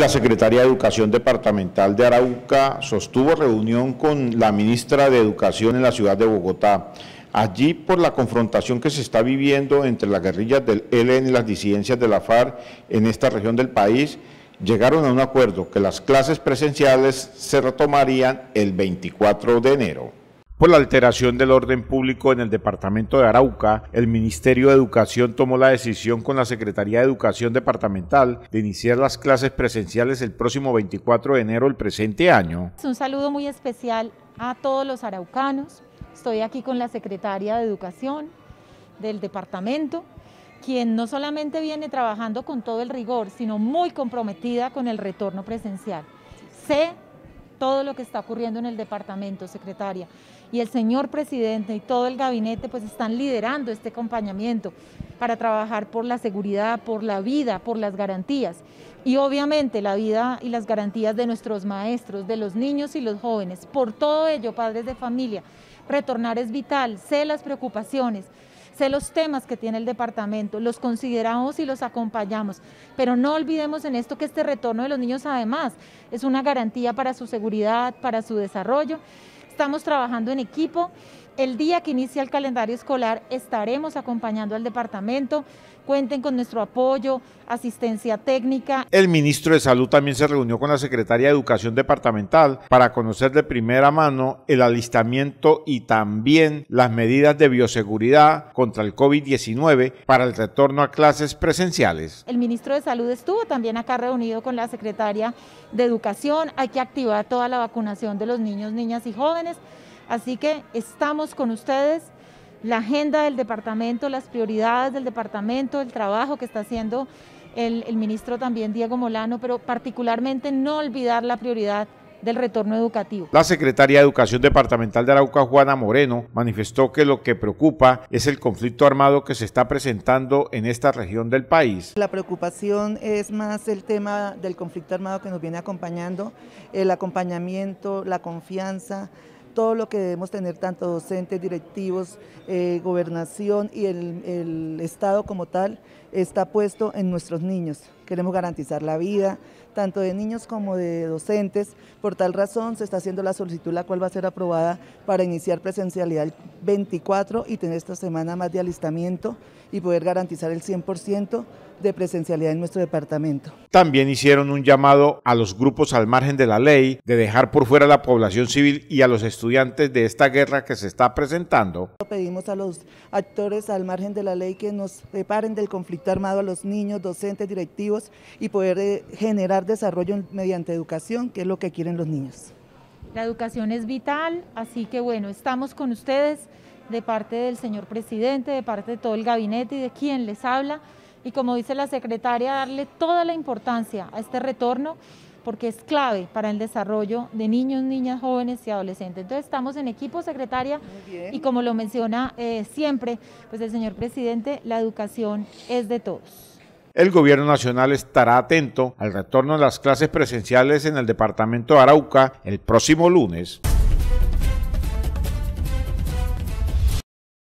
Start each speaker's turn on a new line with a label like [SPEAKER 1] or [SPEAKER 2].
[SPEAKER 1] la Secretaría de Educación Departamental de Arauca sostuvo reunión con la ministra de Educación en la ciudad de Bogotá. Allí, por la confrontación que se está viviendo entre las guerrillas del ELN y las disidencias de la FARC en esta región del país, llegaron a un acuerdo que las clases presenciales se retomarían el 24 de enero. Por la alteración del orden público en el departamento de Arauca, el Ministerio de Educación tomó la decisión con la Secretaría de Educación Departamental de iniciar las clases presenciales el próximo 24 de enero del presente año.
[SPEAKER 2] Es Un saludo muy especial a todos los araucanos. Estoy aquí con la Secretaría de Educación del departamento, quien no solamente viene trabajando con todo el rigor, sino muy comprometida con el retorno presencial todo lo que está ocurriendo en el departamento, secretaria. Y el señor presidente y todo el gabinete pues están liderando este acompañamiento para trabajar por la seguridad, por la vida, por las garantías. Y obviamente la vida y las garantías de nuestros maestros, de los niños y los jóvenes. Por todo ello, padres de familia, retornar es vital, sé las preocupaciones sé los temas que tiene el departamento, los consideramos y los acompañamos, pero no olvidemos en esto que este retorno de los niños además es una garantía para su seguridad, para su desarrollo. Estamos trabajando en equipo, el día que inicia el calendario escolar estaremos acompañando al departamento. Cuenten con nuestro apoyo, asistencia técnica.
[SPEAKER 1] El ministro de Salud también se reunió con la secretaria de Educación Departamental para conocer de primera mano el alistamiento y también las medidas de bioseguridad contra el COVID-19 para el retorno a clases presenciales.
[SPEAKER 2] El ministro de Salud estuvo también acá reunido con la secretaria de Educación. Hay que activar toda la vacunación de los niños, niñas y jóvenes. Así que estamos con ustedes, la agenda del departamento, las prioridades del departamento, el trabajo que está haciendo el, ministro también Diego Molano, pero particularmente no olvidar la prioridad del retorno educativo.
[SPEAKER 1] La secretaria de Educación Departamental de Arauca, Juana Moreno, manifestó que lo que preocupa es el conflicto armado que se está presentando en esta región del país.
[SPEAKER 3] La preocupación es más el tema del conflicto armado que nos viene acompañando, el acompañamiento, la confianza todo lo que debemos tener, tanto docentes, directivos, eh, gobernación y el Estado como tal, está puesto en nuestros niños. Queremos garantizar la vida, tanto de niños como de docentes. Por tal razón, se está haciendo la solicitud, la cual va a ser aprobada para iniciar presencialidad el 24 y tener esta semana más de alistamiento y poder garantizar el 100% de presencialidad en nuestro departamento.
[SPEAKER 1] También hicieron un llamado a los grupos al margen de la ley de dejar por fuera a la población civil y a los estudiantes de esta guerra que se está presentando.
[SPEAKER 3] Pedimos a los actores al margen de la ley que nos preparen del conflicto armado a los niños, docentes, directivos y poder eh, generar desarrollo mediante educación, que es lo que quieren los niños.
[SPEAKER 2] La educación es vital, así que bueno, estamos con ustedes de parte del señor presidente, de parte de todo el gabinete y de quien les habla. Y como dice la secretaria, darle toda la importancia a este retorno porque es clave para el desarrollo de niños, niñas, jóvenes y adolescentes. Entonces estamos en equipo, secretaria, y como lo menciona eh, siempre, pues el señor presidente, la educación es de todos.
[SPEAKER 1] El gobierno nacional estará atento al retorno de las clases presenciales en el departamento de Arauca el próximo lunes.